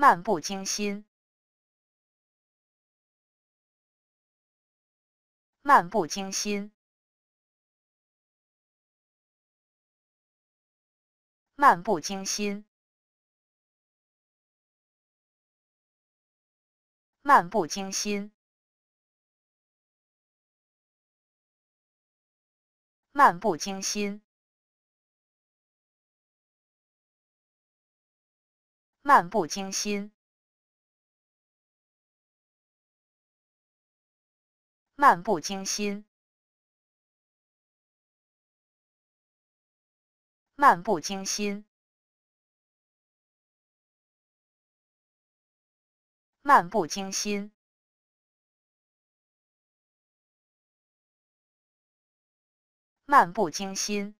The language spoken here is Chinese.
漫不经心，漫不经心，漫不经心，漫不经心，漫不经心。漫不经心，漫不经心，漫不经心，漫不经心，漫不经心。